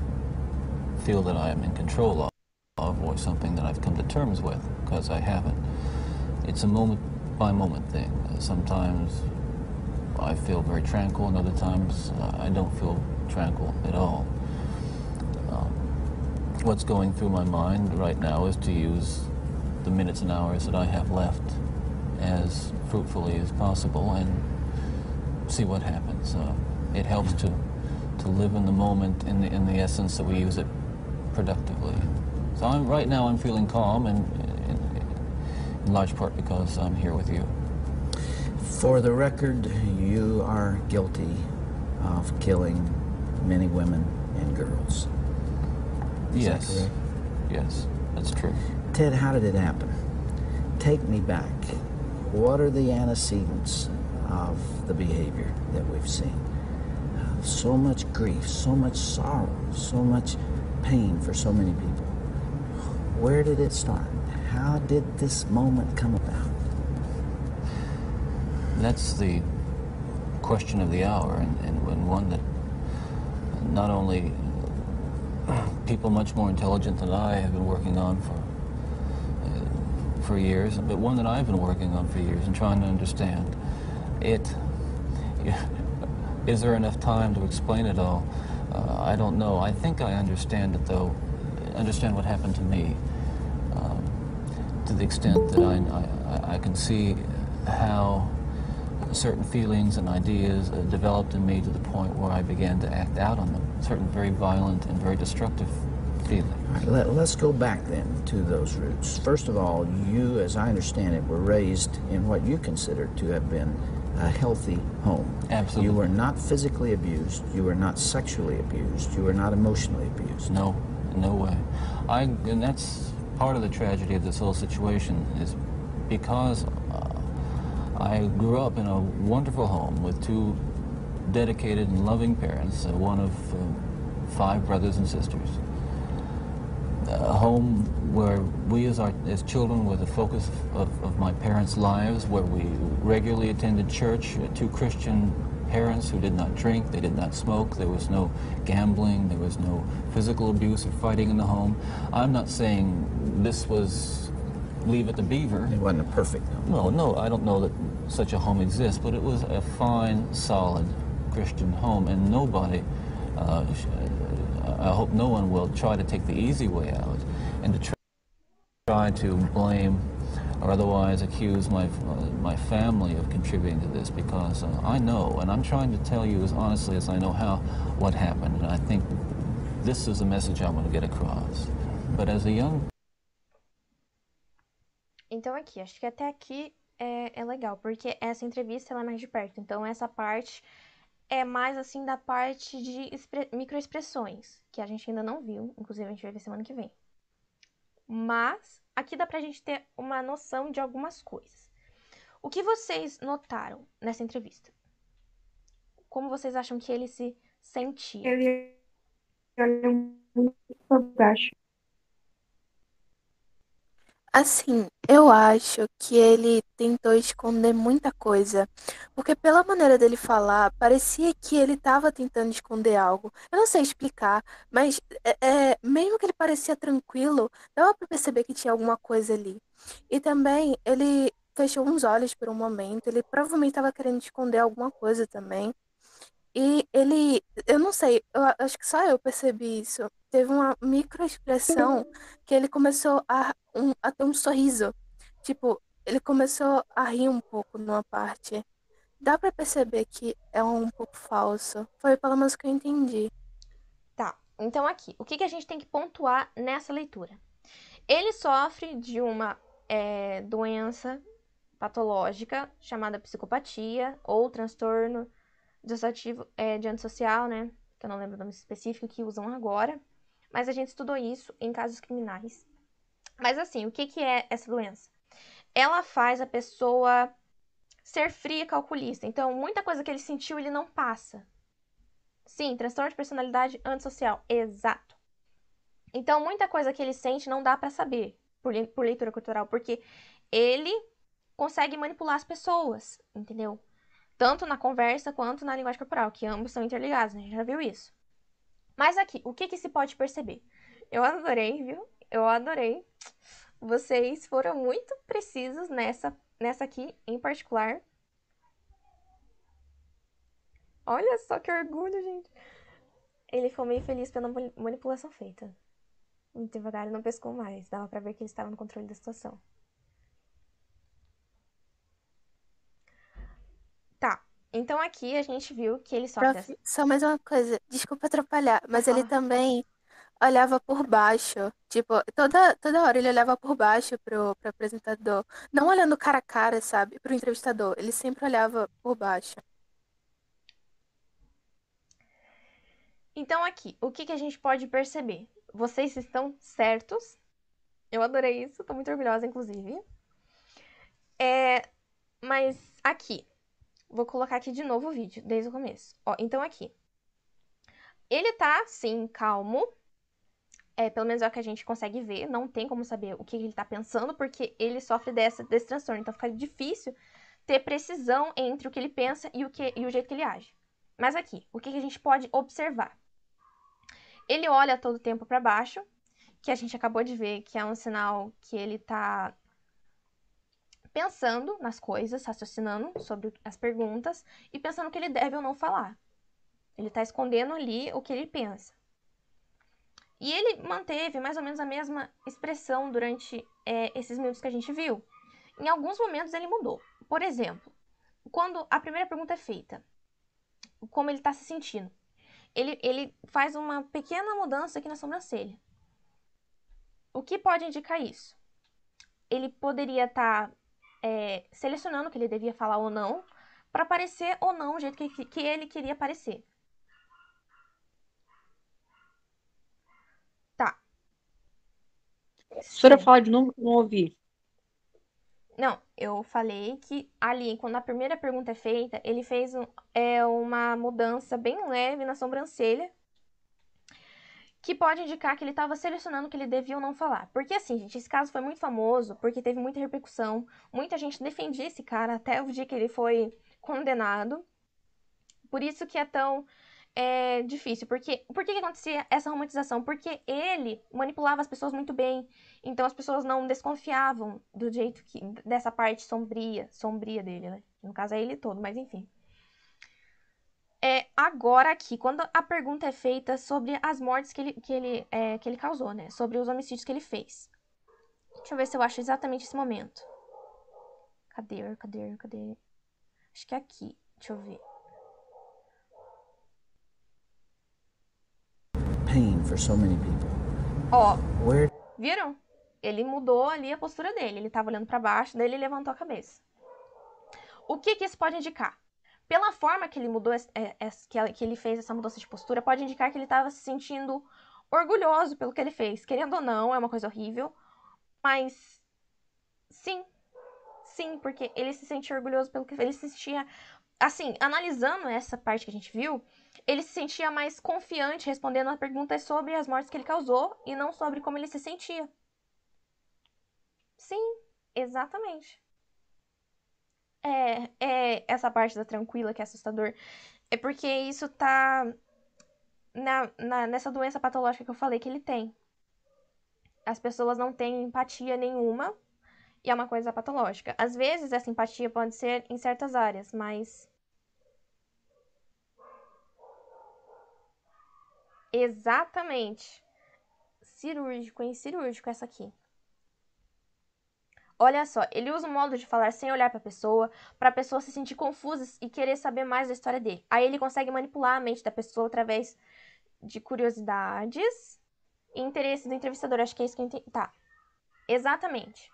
[SPEAKER 3] feel that I am in control of or something that I've come to terms with, because I haven't. It's a moment by moment thing. Sometimes I feel very tranquil, and other times uh, I don't feel tranquil at all. Um, what's going through my mind right now is to use the minutes and hours that I have left as fruitfully as possible and see what happens. Uh, it helps to to live in the moment in the, in the essence that we use it productively. So I'm, right now I'm feeling calm and in, in large part because I'm here with you. For the record, you are guilty of killing many women and girls. Is yes. That yes, that's true. Ted, how did it happen? Take me back. What are the antecedents of the behavior that we've seen? so much grief, so much sorrow, so much pain for so many people. Where did it start? How did this moment come about? That's the question of the hour, and, and, one that not only people much more intelligent than I have been working on for uh, for years, but one that I've been working on for years and trying to understand. It, is there enough time to explain it all? Uh, I don't know. I think I understand it, though, understand what happened to me um, to the extent that I, I, I, can see how certain feelings and ideas uh, developed in me to the point where I began to act out on them, certain very violent and very destructive feelings. let, let's go back then to those roots. First of all, you, as I understand it, were raised in what you consider to have been a healthy home. Absolutely. You were not physically abused. You were not sexually abused. You were not emotionally abused. No, no way. I, and that's part of the tragedy of this whole situation is because uh, I grew up in a wonderful home with two dedicated and loving parents, uh, one of uh, five brothers and sisters. A home where we as, our, as children were the focus of, of my parents' lives, where we regularly attended church uh, two Christian parents who did not drink, they did not smoke, there was no gambling, there was no physical abuse or fighting in the home. I'm not saying this was leave it to beaver. It wasn't perfect. No. no, no, I don't know that such a home exists, but it was a fine, solid Christian home, and nobody, uh, uh I hope no one will try to take the easy way out and to try try to blame or otherwise accuse my, my family of contributing to this because uh, I know, and I'm trying to tell you as honestly as I know how, what happened. And I think this is the message I want to get across. But as a young...
[SPEAKER 1] Então aqui, acho que até aqui é, é legal, porque essa entrevista ela é mais de perto. Então essa parte é mais assim da parte de microexpressões, que a gente ainda não viu, inclusive a gente vai ver semana que vem mas aqui dá para a gente ter uma noção de algumas coisas. O que vocês notaram nessa entrevista? Como vocês acham que ele se sentia? Ele olha muito para baixo. Assim, eu acho que ele tentou esconder muita coisa, porque pela maneira dele falar, parecia que ele estava tentando esconder algo. Eu não sei explicar, mas é, é, mesmo que ele parecia tranquilo, dava para perceber que tinha alguma coisa ali. E também ele fechou uns olhos por um momento, ele provavelmente estava querendo esconder alguma coisa também. E ele, eu não sei, eu acho que só eu percebi isso, teve uma microexpressão que ele começou a, um, a ter um sorriso. Tipo, ele começou a rir um pouco numa parte. Dá para perceber que é um pouco falso. Foi pelo menos que eu entendi. Tá, então aqui, o que, que a gente tem que pontuar nessa leitura? Ele sofre de uma é, doença patológica chamada psicopatia ou transtorno dissociativo é, de antissocial, né? Que eu não lembro o nome específico que usam agora mas a gente estudou isso em casos criminais. Mas assim, o que, que é essa doença? Ela faz a pessoa ser fria e calculista. Então, muita coisa que ele sentiu, ele não passa. Sim, transtorno de personalidade antissocial. Exato. Então, muita coisa que ele sente não dá para saber por, por leitura cultural, porque ele consegue manipular as pessoas, entendeu? Tanto na conversa quanto na linguagem corporal, que ambos são interligados, né? a gente já viu isso. Mas aqui, o que, que se pode perceber? Eu adorei, viu? Eu adorei. Vocês foram muito precisos nessa, nessa aqui em particular. Olha só que orgulho, gente. Ele ficou meio feliz pela manipulação feita. Muito devagar, ele não pescou mais. Dava para ver que ele estava no controle da situação. Então aqui a gente viu que ele só. Prof, Só mais uma coisa, desculpa atrapalhar, mas ah. ele também olhava por baixo. Tipo, toda, toda hora ele olhava por baixo pro, pro apresentador. Não olhando cara a cara, sabe? Pro entrevistador. Ele sempre olhava por baixo. Então, aqui, o que, que a gente pode perceber? Vocês estão certos. Eu adorei isso, tô muito orgulhosa, inclusive. É, mas aqui, Vou colocar aqui de novo o vídeo, desde o começo. Ó, então aqui. Ele tá, sim, calmo. É, pelo menos é o que a gente consegue ver. Não tem como saber o que ele tá pensando, porque ele sofre dessa, desse transtorno. Então fica difícil ter precisão entre o que ele pensa e o, que, e o jeito que ele age. Mas aqui, o que a gente pode observar? Ele olha todo o tempo para baixo, que a gente acabou de ver que é um sinal que ele tá pensando nas coisas, raciocinando sobre as perguntas e pensando o que ele deve ou não falar. Ele está escondendo ali o que ele pensa. E ele manteve mais ou menos a mesma expressão durante é, esses minutos que a gente viu. Em alguns momentos ele mudou. Por exemplo, quando a primeira pergunta é feita, como ele está se sentindo, ele, ele faz uma pequena mudança aqui na sobrancelha. O que pode indicar isso? Ele poderia estar tá é, selecionando o que ele devia falar ou não, para aparecer ou não o jeito que, que ele queria aparecer. Tá.
[SPEAKER 3] senhora fala de novo, não ouvi.
[SPEAKER 1] Não, eu falei que ali, quando a primeira pergunta é feita, ele fez um, é, uma mudança bem leve na sobrancelha que pode indicar que ele estava selecionando o que ele devia ou não falar. Porque assim, gente, esse caso foi muito famoso, porque teve muita repercussão, muita gente defendia esse cara até o dia que ele foi condenado. Por isso que é tão é, difícil, porque por que, que acontecia essa romantização? Porque ele manipulava as pessoas muito bem, então as pessoas não desconfiavam do jeito que dessa parte sombria, sombria dele, né? No caso é ele todo, mas enfim é, agora aqui, quando a pergunta é feita sobre as mortes que ele, que, ele, é, que ele causou, né? Sobre os homicídios que ele fez. Deixa eu ver se eu acho exatamente esse momento. Cadê? Cadê? Cadê? Acho que é aqui. Deixa eu ver.
[SPEAKER 3] Pain for so many people.
[SPEAKER 1] Ó, viram? Ele mudou ali a postura dele. Ele estava olhando para baixo, daí ele levantou a cabeça. O que, que isso pode indicar? Pela forma que ele mudou, é, que ele fez essa mudança de postura, pode indicar que ele estava se sentindo orgulhoso pelo que ele fez. Querendo ou não, é uma coisa horrível, mas sim, sim, porque ele se sentia orgulhoso pelo que ele se sentia. Assim, analisando essa parte que a gente viu, ele se sentia mais confiante respondendo a perguntas sobre as mortes que ele causou e não sobre como ele se sentia. Sim, exatamente. É, é essa parte da tranquila que é assustador. É porque isso tá na, na, nessa doença patológica que eu falei que ele tem. As pessoas não têm empatia nenhuma e é uma coisa patológica. Às vezes essa empatia pode ser em certas áreas, mas. Exatamente. Cirúrgico, em cirúrgico, essa aqui. Olha só, ele usa o modo de falar sem olhar para a pessoa, para a pessoa se sentir confusa e querer saber mais da história dele. Aí ele consegue manipular a mente da pessoa através de curiosidades e interesse do entrevistador. Acho que é isso que eu entendi. Tá. Exatamente.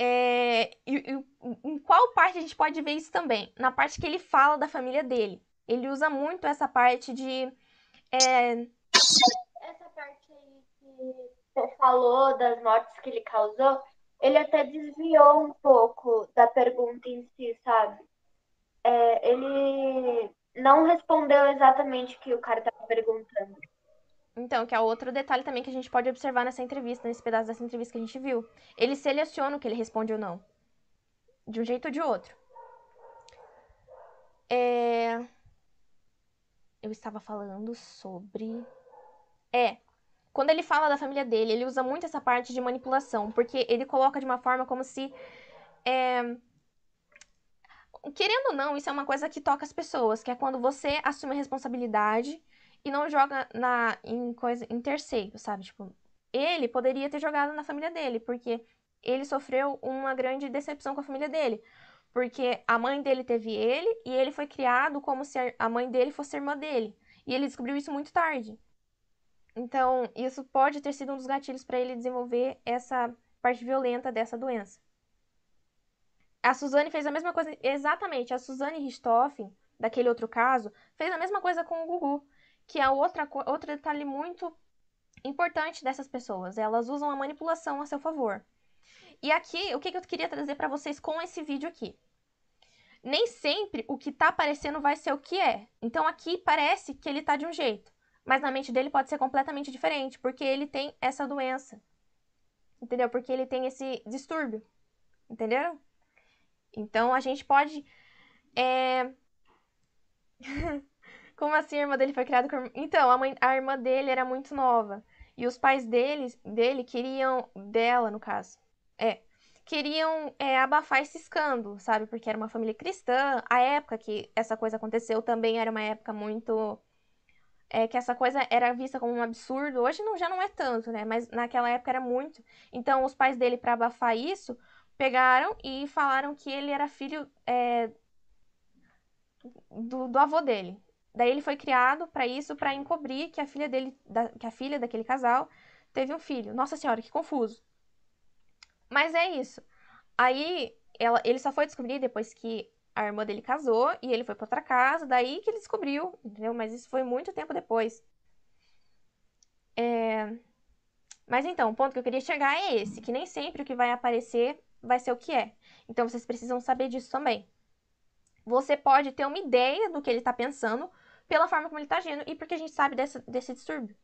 [SPEAKER 1] É, e, e, em qual parte a gente pode ver isso também? Na parte que ele fala da família dele. Ele usa muito essa parte de. É... Essa parte aí que você falou das mortes que ele causou, ele até desviou um pouco da pergunta em si, sabe? É, ele não respondeu exatamente o que o cara estava perguntando. Então, que é outro detalhe também que a gente pode observar nessa entrevista, nesse pedaço dessa entrevista que a gente viu. Ele seleciona o que ele responde ou não. De um jeito ou de outro. É... Eu estava falando sobre. É, quando ele fala da família dele, ele usa muito essa parte de manipulação, porque ele coloca de uma forma como se. É... Querendo ou não, isso é uma coisa que toca as pessoas, que é quando você assume a responsabilidade e não joga na em coisa em terceiro, sabe? Tipo, ele poderia ter jogado na família dele, porque ele sofreu uma grande decepção com a família dele, porque a mãe dele teve ele e ele foi criado como se a mãe dele fosse irmã dele. E ele descobriu isso muito tarde. Então, isso pode ter sido um dos gatilhos para ele desenvolver essa parte violenta dessa doença. A Suzane fez a mesma coisa, exatamente, a Suzane Richthofen, daquele outro caso, fez a mesma coisa com o Gugu, que é outra, outro detalhe muito importante dessas pessoas. Elas usam a manipulação a seu favor. E aqui, o que, que eu queria trazer para vocês com esse vídeo aqui? Nem sempre o que está aparecendo vai ser o que é. Então aqui parece que ele está de um jeito. Mas na mente dele pode ser completamente diferente, porque ele tem essa doença. Entendeu? Porque ele tem esse distúrbio. Entendeu? Então a gente pode. É... Como assim a irmã dele foi criada com. Então, a, mãe, a irmã dele era muito nova. E os pais dele, dele queriam. Dela, no caso. É. Queriam é, abafar esse escândalo, sabe? Porque era uma família cristã. A época que essa coisa aconteceu também era uma época muito é, que essa coisa era vista como um absurdo. Hoje não, já não é tanto, né? Mas naquela época era muito. Então, os pais dele, para abafar isso, pegaram e falaram que ele era filho é, do, do avô dele. Daí ele foi criado para isso, para encobrir que a filha dele, da, que a filha daquele casal teve um filho. Nossa senhora, que confuso. Mas é isso. Aí ela, ele só foi descobrir depois que a irmã dele casou e ele foi para outra casa, daí que ele descobriu, entendeu? Mas isso foi muito tempo depois. É... Mas então, o ponto que eu queria chegar é esse, que nem sempre o que vai aparecer vai ser o que é. Então vocês precisam saber disso também. Você pode ter uma ideia do que ele está pensando pela forma como ele está agindo e porque a gente sabe dessa, desse distúrbio.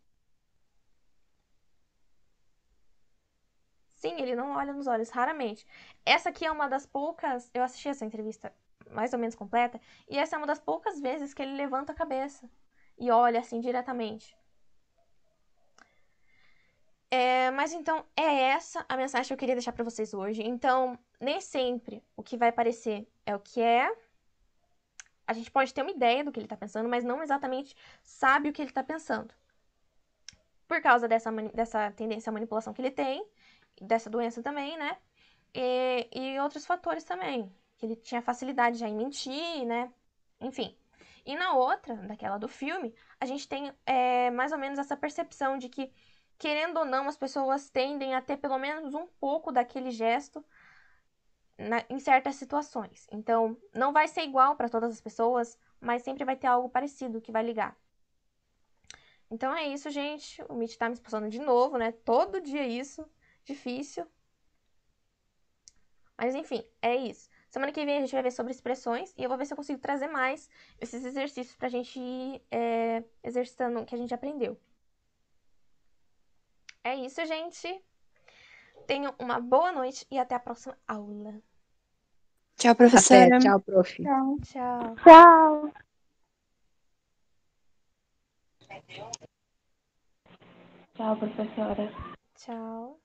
[SPEAKER 1] Sim, ele não olha nos olhos, raramente. Essa aqui é uma das poucas. Eu assisti essa entrevista mais ou menos completa, e essa é uma das poucas vezes que ele levanta a cabeça e olha assim diretamente. É, mas então é essa a mensagem que eu queria deixar para vocês hoje. Então, nem sempre o que vai parecer é o que é. A gente pode ter uma ideia do que ele está pensando, mas não exatamente sabe o que ele está pensando. Por causa dessa, dessa tendência à manipulação que ele tem, dessa doença também, né? E, e outros fatores também que ele tinha facilidade já em mentir, né? Enfim. E na outra, daquela do filme, a gente tem é, mais ou menos essa percepção de que, querendo ou não, as pessoas tendem a ter pelo menos um pouco daquele gesto na, em certas situações. Então, não vai ser igual para todas as pessoas, mas sempre vai ter algo parecido que vai ligar. Então é isso, gente. O Mitch tá me expulsando de novo, né? Todo dia isso. Difícil. Mas enfim, é isso. Semana que vem a gente vai ver sobre expressões e eu vou ver se eu consigo trazer mais esses exercícios para a gente ir é, exercitando o que a gente aprendeu. É isso, gente. Tenham uma boa noite e até a próxima aula. Tchau, professora. Até, tchau, prof. Tchau. Tchau. tchau.
[SPEAKER 2] Tchau, professora.
[SPEAKER 1] Tchau.